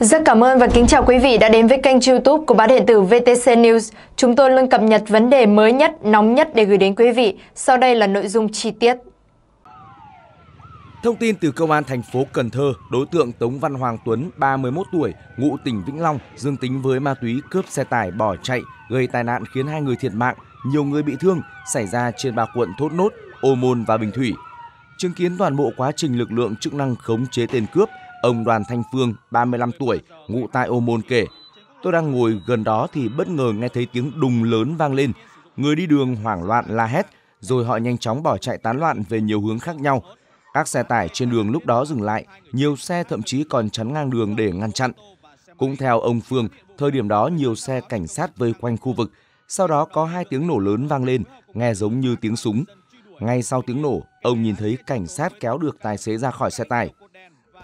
Rất cảm ơn và kính chào quý vị đã đến với kênh youtube của báo điện tử VTC News. Chúng tôi luôn cập nhật vấn đề mới nhất, nóng nhất để gửi đến quý vị. Sau đây là nội dung chi tiết. Thông tin từ Công an thành phố Cần Thơ, đối tượng Tống Văn Hoàng Tuấn, 31 tuổi, ngụ tỉnh Vĩnh Long, dương tính với ma túy cướp xe tải bỏ chạy, gây tai nạn khiến hai người thiệt mạng, nhiều người bị thương, xảy ra trên ba quận Thốt Nốt, Ô Môn và Bình Thủy. Chứng kiến toàn bộ quá trình lực lượng chức năng khống chế tên cướp, Ông Đoàn Thanh Phương, 35 tuổi, ngụ tại Ô Môn kể, tôi đang ngồi gần đó thì bất ngờ nghe thấy tiếng đùng lớn vang lên. Người đi đường hoảng loạn la hét, rồi họ nhanh chóng bỏ chạy tán loạn về nhiều hướng khác nhau. Các xe tải trên đường lúc đó dừng lại, nhiều xe thậm chí còn chắn ngang đường để ngăn chặn. Cũng theo ông Phương, thời điểm đó nhiều xe cảnh sát vây quanh khu vực, sau đó có hai tiếng nổ lớn vang lên, nghe giống như tiếng súng. Ngay sau tiếng nổ, ông nhìn thấy cảnh sát kéo được tài xế ra khỏi xe tải.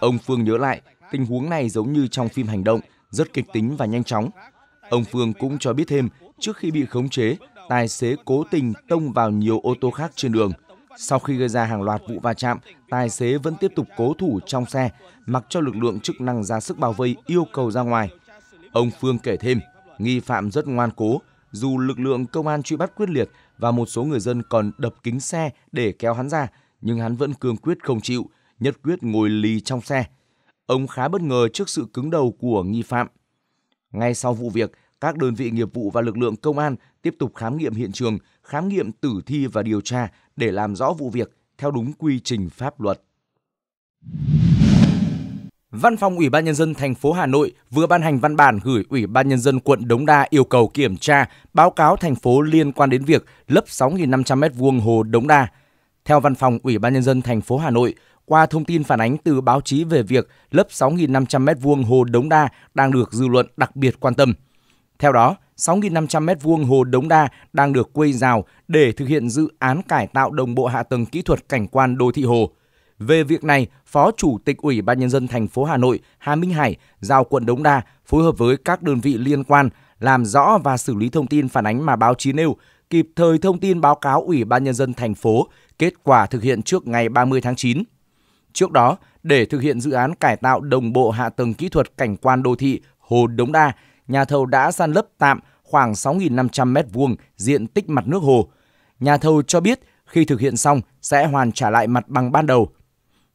Ông Phương nhớ lại, tình huống này giống như trong phim hành động, rất kịch tính và nhanh chóng. Ông Phương cũng cho biết thêm, trước khi bị khống chế, tài xế cố tình tông vào nhiều ô tô khác trên đường. Sau khi gây ra hàng loạt vụ va chạm, tài xế vẫn tiếp tục cố thủ trong xe, mặc cho lực lượng chức năng ra sức bảo vây yêu cầu ra ngoài. Ông Phương kể thêm, nghi phạm rất ngoan cố, dù lực lượng công an truy bắt quyết liệt và một số người dân còn đập kính xe để kéo hắn ra, nhưng hắn vẫn cương quyết không chịu, nhất quyết ngồi lì trong xe. Ông khá bất ngờ trước sự cứng đầu của nghi phạm. Ngay sau vụ việc, các đơn vị nghiệp vụ và lực lượng công an tiếp tục khám nghiệm hiện trường, khám nghiệm tử thi và điều tra để làm rõ vụ việc theo đúng quy trình pháp luật. Văn phòng Ủy ban nhân dân thành phố Hà Nội vừa ban hành văn bản gửi Ủy ban nhân dân quận Đống Đa yêu cầu kiểm tra báo cáo thành phố liên quan đến việc lấp 6.500 m2 hồ Đống Đa. Theo văn phòng Ủy ban nhân dân thành phố Hà Nội, qua thông tin phản ánh từ báo chí về việc lấp 6.500m2 hồ Đống Đa đang được dư luận đặc biệt quan tâm. Theo đó, 6.500m2 hồ Đống Đa đang được quây rào để thực hiện dự án cải tạo đồng bộ hạ tầng kỹ thuật cảnh quan đô thị hồ. Về việc này, Phó Chủ tịch Ủy ban nhân dân thành phố Hà Nội Hà Minh Hải giao quận Đống Đa phối hợp với các đơn vị liên quan làm rõ và xử lý thông tin phản ánh mà báo chí nêu, kịp thời thông tin báo cáo Ủy ban nhân dân thành phố kết quả thực hiện trước ngày 30 tháng 9. Trước đó, để thực hiện dự án cải tạo đồng bộ hạ tầng kỹ thuật cảnh quan đô thị Hồ Đống Đa, nhà thầu đã san lấp tạm khoảng 6.500 m2 diện tích mặt nước hồ. Nhà thầu cho biết khi thực hiện xong sẽ hoàn trả lại mặt bằng ban đầu.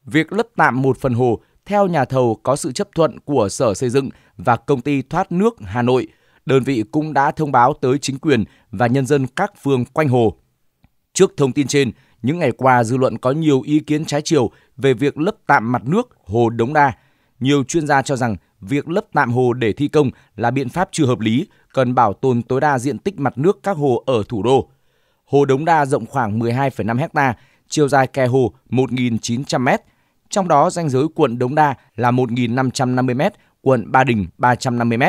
Việc lấp tạm một phần hồ theo nhà thầu có sự chấp thuận của Sở Xây dựng và Công ty Thoát nước Hà Nội. Đơn vị cũng đã thông báo tới chính quyền và nhân dân các phương quanh hồ. Trước thông tin trên, những ngày qua, dư luận có nhiều ý kiến trái chiều về việc lấp tạm mặt nước hồ Đống Đa. Nhiều chuyên gia cho rằng việc lấp tạm hồ để thi công là biện pháp chưa hợp lý, cần bảo tồn tối đa diện tích mặt nước các hồ ở thủ đô. Hồ Đống Đa rộng khoảng 12,5 ha, chiều dài kè hồ 1.900 m, trong đó ranh giới quận Đống Đa là 1.550 m, quận Ba Đình 350 m.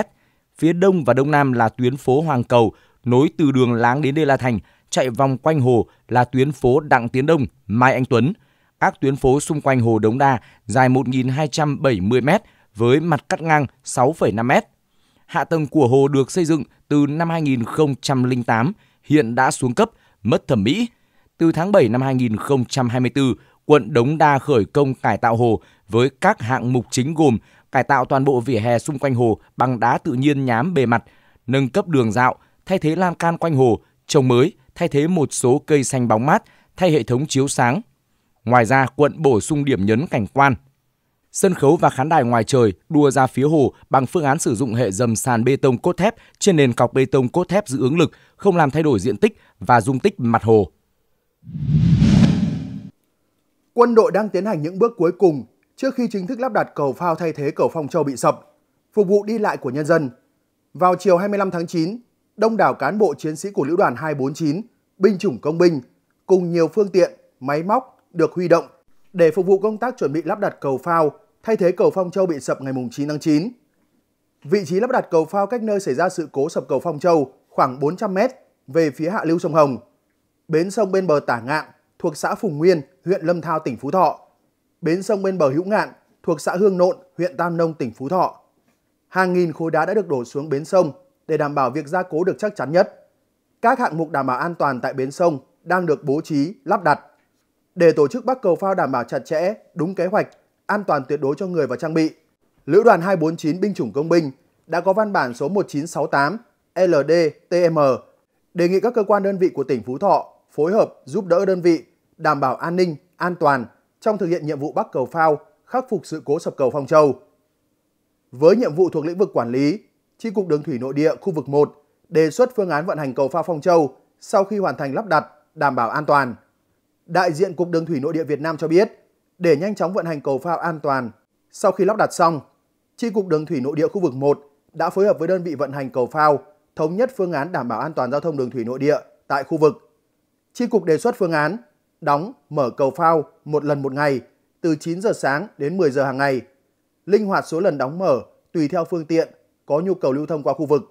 Phía đông và đông nam là tuyến phố Hoàng Cầu, nối từ đường Láng đến Đê La Thành chạy vòng quanh hồ là tuyến phố Đặng Tiến Đông, Mai Anh Tuấn. Các tuyến phố xung quanh hồ Đống Đa dài 1.270m với mặt cắt ngang 6,5m. Hạ tầng của hồ được xây dựng từ năm 2008, hiện đã xuống cấp, mất thẩm mỹ. Từ tháng 7 năm 2024, quận Đống Đa khởi công cải tạo hồ với các hạng mục chính gồm cải tạo toàn bộ vỉa hè xung quanh hồ bằng đá tự nhiên nhám bề mặt, nâng cấp đường dạo, thay thế lan can quanh hồ, trồng mới, thay thế một số cây xanh bóng mát, thay hệ thống chiếu sáng. Ngoài ra, quận bổ sung điểm nhấn cảnh quan. Sân khấu và khán đài ngoài trời đua ra phía hồ bằng phương án sử dụng hệ dầm sàn bê tông cốt thép trên nền cọc bê tông cốt thép giữ ứng lực, không làm thay đổi diện tích và dung tích mặt hồ. Quân đội đang tiến hành những bước cuối cùng trước khi chính thức lắp đặt cầu phao thay thế cầu Phong Châu bị sập, phục vụ đi lại của nhân dân. Vào chiều 25 tháng 9, đông đảo cán bộ chiến sĩ của Lữ đoàn 249 binh chủng công binh cùng nhiều phương tiện, máy móc được huy động để phục vụ công tác chuẩn bị lắp đặt cầu phao thay thế cầu Phong Châu bị sập ngày 9 tháng 9. Vị trí lắp đặt cầu phao cách nơi xảy ra sự cố sập cầu Phong Châu khoảng 400 m về phía hạ lưu sông Hồng. Bến sông bên bờ Tả Ngạn thuộc xã Phùng Nguyên, huyện Lâm Thao, tỉnh Phú Thọ. Bến sông bên bờ Hữu Ngạn thuộc xã Hương Nộn, huyện Tam Nông, tỉnh Phú Thọ. Hàng nghìn khối đá đã được đổ xuống bến sông để đảm bảo việc gia cố được chắc chắn nhất các hạng mục đảm bảo an toàn tại bến sông đang được bố trí, lắp đặt. Để tổ chức bắc cầu phao đảm bảo chặt chẽ, đúng kế hoạch, an toàn tuyệt đối cho người và trang bị, Lữ đoàn 249 binh chủng công binh đã có văn bản số 1968 LDTM đề nghị các cơ quan đơn vị của tỉnh Phú Thọ phối hợp giúp đỡ đơn vị đảm bảo an ninh, an toàn trong thực hiện nhiệm vụ bắc cầu phao, khắc phục sự cố sập cầu Phong Châu. Với nhiệm vụ thuộc lĩnh vực quản lý, Chi cục Đường thủy nội địa khu vực 1 đề xuất phương án vận hành cầu phao Phong Châu sau khi hoàn thành lắp đặt, đảm bảo an toàn. Đại diện Cục Đường Thủy Nội địa Việt Nam cho biết, để nhanh chóng vận hành cầu phao an toàn, sau khi lắp đặt xong, Chi cục Đường Thủy Nội địa khu vực 1 đã phối hợp với đơn vị vận hành cầu phao thống nhất phương án đảm bảo an toàn giao thông đường thủy nội địa tại khu vực. Chi cục đề xuất phương án đóng, mở cầu phao một lần một ngày từ 9 giờ sáng đến 10 giờ hàng ngày, linh hoạt số lần đóng mở tùy theo phương tiện có nhu cầu lưu thông qua khu vực.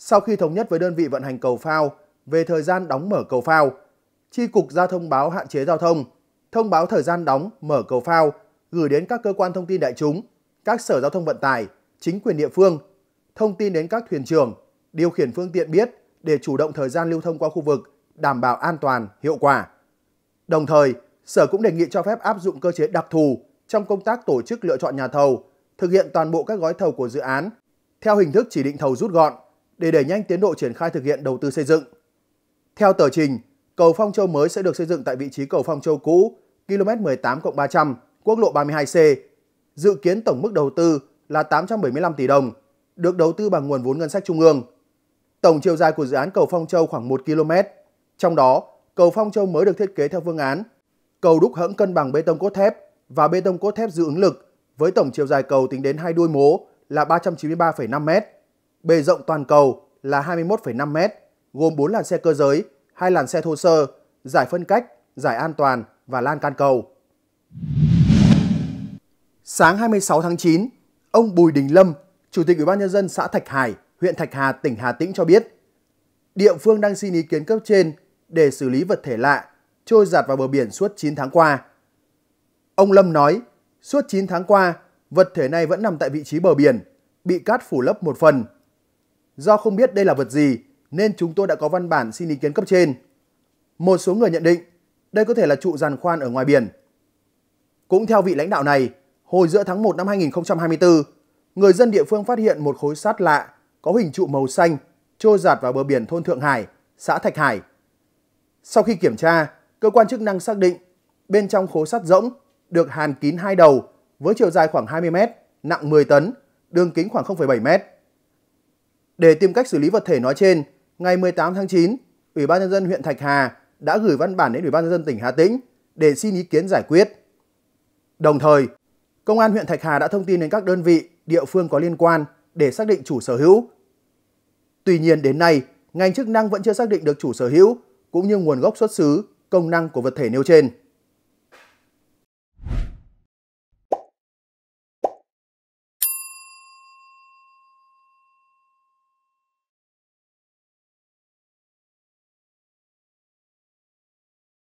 Sau khi thống nhất với đơn vị vận hành cầu phao về thời gian đóng mở cầu phao, Chi cục ra thông báo hạn chế giao thông, thông báo thời gian đóng mở cầu phao gửi đến các cơ quan thông tin đại chúng, các sở giao thông vận tải, chính quyền địa phương, thông tin đến các thuyền trưởng, điều khiển phương tiện biết để chủ động thời gian lưu thông qua khu vực, đảm bảo an toàn, hiệu quả. Đồng thời, Sở cũng đề nghị cho phép áp dụng cơ chế đặc thù trong công tác tổ chức lựa chọn nhà thầu, thực hiện toàn bộ các gói thầu của dự án theo hình thức chỉ định thầu rút gọn để đẩy nhanh tiến độ triển khai thực hiện đầu tư xây dựng. Theo tờ trình, cầu Phong Châu mới sẽ được xây dựng tại vị trí cầu Phong Châu cũ, km 18 300, quốc lộ 32C. Dự kiến tổng mức đầu tư là 875 tỷ đồng, được đầu tư bằng nguồn vốn ngân sách trung ương. Tổng chiều dài của dự án cầu Phong Châu khoảng 1 km, trong đó cầu Phong Châu mới được thiết kế theo phương án cầu đúc hẫng cân bằng bê tông cốt thép và bê tông cốt thép dự ứng lực với tổng chiều dài cầu tính đến hai đuôi mố là 393,5 mét Bề rộng toàn cầu là 21,5 mét, gồm 4 làn xe cơ giới, 2 làn xe thô sơ, giải phân cách, giải an toàn và lan can cầu. Sáng 26 tháng 9, ông Bùi Đình Lâm, Chủ tịch Ủy ban nhân dân xã Thạch Hải, huyện Thạch Hà, tỉnh Hà Tĩnh cho biết, địa phương đang xin ý kiến cấp trên để xử lý vật thể lạ trôi giặt vào bờ biển suốt 9 tháng qua. Ông Lâm nói, suốt 9 tháng qua, vật thể này vẫn nằm tại vị trí bờ biển, bị cát phủ lấp một phần Do không biết đây là vật gì nên chúng tôi đã có văn bản xin ý kiến cấp trên. Một số người nhận định đây có thể là trụ giàn khoan ở ngoài biển. Cũng theo vị lãnh đạo này, hồi giữa tháng 1 năm 2024, người dân địa phương phát hiện một khối sắt lạ có hình trụ màu xanh trôi giạt vào bờ biển thôn Thượng Hải, xã Thạch Hải. Sau khi kiểm tra, cơ quan chức năng xác định bên trong khối sắt rỗng được hàn kín hai đầu với chiều dài khoảng 20 m, nặng 10 tấn, đường kính khoảng 0,7 m. Để tìm cách xử lý vật thể nói trên, ngày 18 tháng 9, Ủy ban nhân dân huyện Thạch Hà đã gửi văn bản đến Ủy ban nhân dân tỉnh Hà Tĩnh để xin ý kiến giải quyết. Đồng thời, Công an huyện Thạch Hà đã thông tin đến các đơn vị, địa phương có liên quan để xác định chủ sở hữu. Tuy nhiên đến nay, ngành chức năng vẫn chưa xác định được chủ sở hữu cũng như nguồn gốc xuất xứ, công năng của vật thể nêu trên.